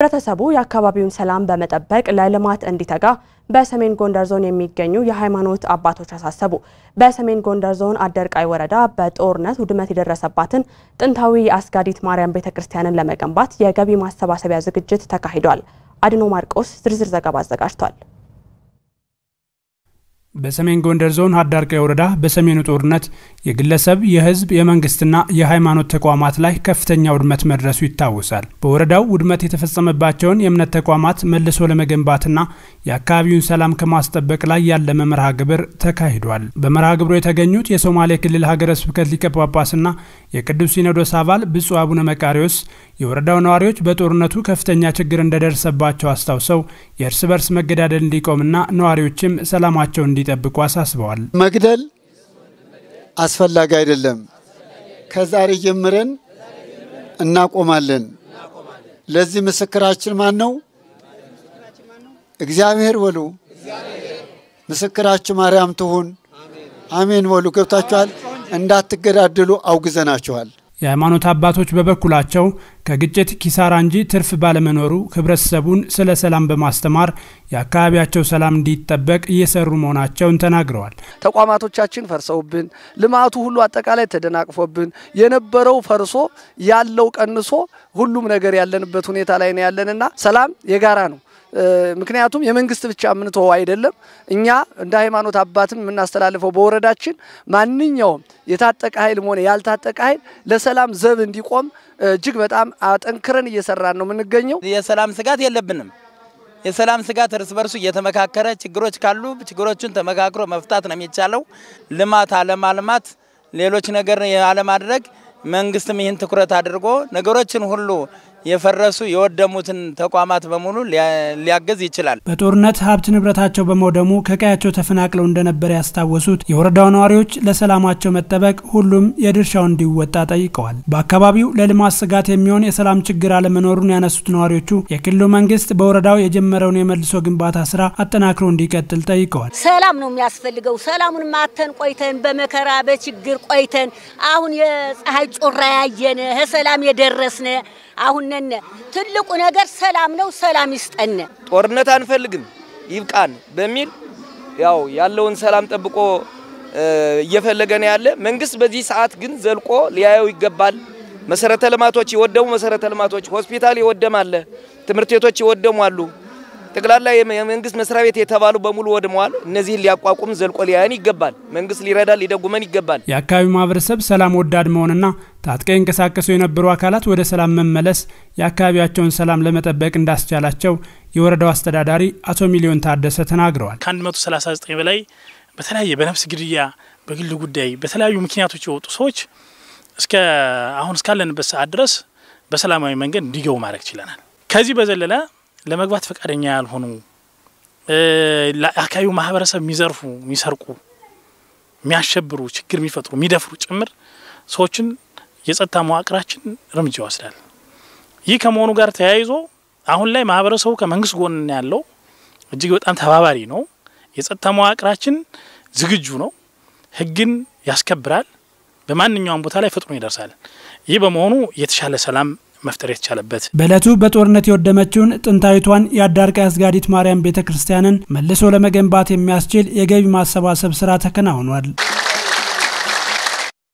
ህብረተሰቡ የአካባቢውን ሰላም በመጠበቅ ለልማት እንዲተጋ በሰሜን ጎንደር ዞን የሚገኙ የሃይማኖት አባቶች አሳሰቡ። በሰሜን ጎንደር ዞን አደርቃይ ወረዳ በጦርነት ውድመት የደረሰባትን ጥንታዊ የአስጋዲት ማርያም ቤተ ክርስቲያንን ለመገንባት የገቢ ማሰባሰቢያ ዝግጅት ተካሂዷል። አድኖ ማርቆስ ዝርዝር ዘገባ አዘጋጅቷል። በሰሜን ጎንደር ዞን ሀዳርቀ ወረዳ በሰሜኑ ጦርነት የግለሰብ የህዝብ የመንግስትና የሃይማኖት ተቋማት ላይ ከፍተኛ ውድመት መድረሱ ይታወሳል። በወረዳው ውድመት የተፈጸመባቸውን የእምነት ተቋማት መልሶ ለመገንባትና የአካባቢውን ሰላም ከማስጠበቅ ላይ ያለመ መርሃ ግብር ተካሂዷል። በመርሃ ግብሩ የተገኙት የሶማሌ ክልል ሀገረ ስብከት ሊቀ ጳጳስና የቅዱስ ሲኖዶስ አባል ብፁዕ አቡነ መቃሪዎስ የወረዳው ነዋሪዎች በጦርነቱ ከፍተኛ ችግር እንደደረሰባቸው አስታውሰው የእርስ በርስ መገዳደል እንዲቆምና ነዋሪዎችም ሰላማቸው እንዲ እንዲጠብቁ አሳስበዋል። መግደል አስፈላጊ አይደለም። ከዛሬ ጀምረን እናቆማለን። ለዚህ ምስክራችን ማን ነው? እግዚአብሔር በሉ። ምስክራችሁ ማርያም ትሁን። አሜን በሉ። ገብታችኋል። እንዳትገዳደሉ አውግዘናችኋል። የሃይማኖት አባቶች በበኩላቸው ከግጭት ኪሳራ እንጂ ትርፍ ባለመኖሩ ህብረተሰቡን ስለ ሰላም በማስተማር የአካባቢያቸው ሰላም እንዲጠበቅ እየሰሩ መሆናቸውን ተናግረዋል። ተቋማቶቻችን ፈርሰውብን፣ ልማቱ ሁሉ አጠቃላይ ተደናቅፎብን የነበረው ፈርሶ ያለው ቀንሶ ሁሉም ነገር ያለንበት ሁኔታ ላይ ነው ያለንና ሰላም የጋራ ነው። ምክንያቱም የመንግስት ብቻ የምንተወው አይደለም። እኛ እንደ ሃይማኖት አባትም የምናስተላልፈው በወረዳችን ማንኛውም የታጠቀ ኃይል ሆነ ያልታጠቀ ኃይል ለሰላም ዘብ እንዲቆም እጅግ በጣም አጠንክረን እየሰራን ነው የምንገኘው። የሰላም ስጋት የለብንም። የሰላም ስጋት እርስ በርሱ እየተመካከረ ችግሮች ካሉ ችግሮቹን ተመካክሮ መፍታት ነው የሚቻለው። ልማት አለማልማት፣ ሌሎች ነገር አለማድረግ መንግስትም ይህን ትኩረት አድርጎ ነገሮችን ሁሉ የፈረሱ የወደሙትን ተቋማት በሙሉ ሊያገዝ ይችላል። በጦርነት ሀብት ንብረታቸው በመውደሙ ከቀያቸው ተፈናቅለው እንደነበር ያስታወሱት የወረዳው ነዋሪዎች ለሰላማቸው መጠበቅ ሁሉም የድርሻው እንዲወጣ ጠይቀዋል። በአካባቢው ለልማት ስጋት የሚሆን የሰላም ችግር አለመኖሩን ያነሱት ነዋሪዎቹ የክልሉ መንግስት በወረዳው የጀመረውን የመልሶ ግንባታ ስራ አጠናክሮ እንዲቀጥል ጠይቀዋል። ሰላም ነው የሚያስፈልገው። ሰላሙን ማተን ቆይተን በመከራ በችግር ቆይተን አሁን የፀሐይ ጮራ ያየነ ሰላም የደረስነ አሁነነ ትልቁ ነገር ሰላም ነው። ሰላም ይስጠን። ጦርነት አንፈልግም፣ ይብቃን በሚል ያው ያለውን ሰላም ጠብቆ እየፈለገ ነው ያለ መንግስት። በዚህ ሰዓት ግን ዘልቆ ሊያየው ይገባል። መሰረተ ልማቶች የወደሙ መሰረተ ልማቶች ሆስፒታል ይወደማል፣ ትምህርት ቤቶች ይወደሙ አሉ። ጠቅላላ የመንግስት መስሪያ ቤት የተባሉ በሙሉ ወድመዋል። እነዚህን ሊያቋቁም ዘልቆ ሊያየን ይገባል። መንግስት ሊረዳን ሊደጉመን ይገባል። የአካባቢው ማህበረሰብ ሰላም ወዳድ መሆንና ታጥቀ ይንቀሳቀሱ የነበሩ አካላት ወደ ሰላም መመለስ የአካባቢያቸውን ሰላም ለመጠበቅ እንዳስቻላቸው የወረዳው አስተዳዳሪ አቶ ሚሊዮን ታደሰ ተናግረዋል። ከ139 በላይ በተለያየ በነፍስ ግድያ፣ በግል ጉዳይ፣ በተለያዩ ምክንያቶች የወጡ ሰዎች እስከ አሁን እስካለንበት ሰዓት ድረስ በሰላማዊ መንገድ እንዲገቡ ማድረግ ችለናል። ከዚህ በዘለለ ለመግባት ፈቃደኛ ያልሆኑ ለአካባቢው ማህበረሰብ የሚዘርፉ፣ የሚሰርቁ፣ የሚያሸብሩ፣ ችግር የሚፈጥሩ፣ የሚደፍሩ ጭምር ሰዎችን የጸጥታ መዋቅራችን እርምጃ ይወስዳል። ይህ ከመሆኑ ጋር ተያይዞ አሁን ላይ ማህበረሰቡ ከመንግስት ጎን ያለው እጅግ በጣም ተባባሪ ነው። የጸጥታ መዋቅራችን ዝግጁ ነው። ህግን ያስከብራል። በማንኛውም ቦታ ላይ ፈጥኖ ይደርሳል። ይህ በመሆኑ የተሻለ ሰላም መፍጠር የተቻለበት። በዕለቱ በጦርነት የወደመችውን ጥንታዊቷን የአዳርቃ አስጋዲት ማርያም ቤተ ክርስቲያንን መልሶ ለመገንባት የሚያስችል የገቢ ማሰባሰብ ስራ ተከናውኗል።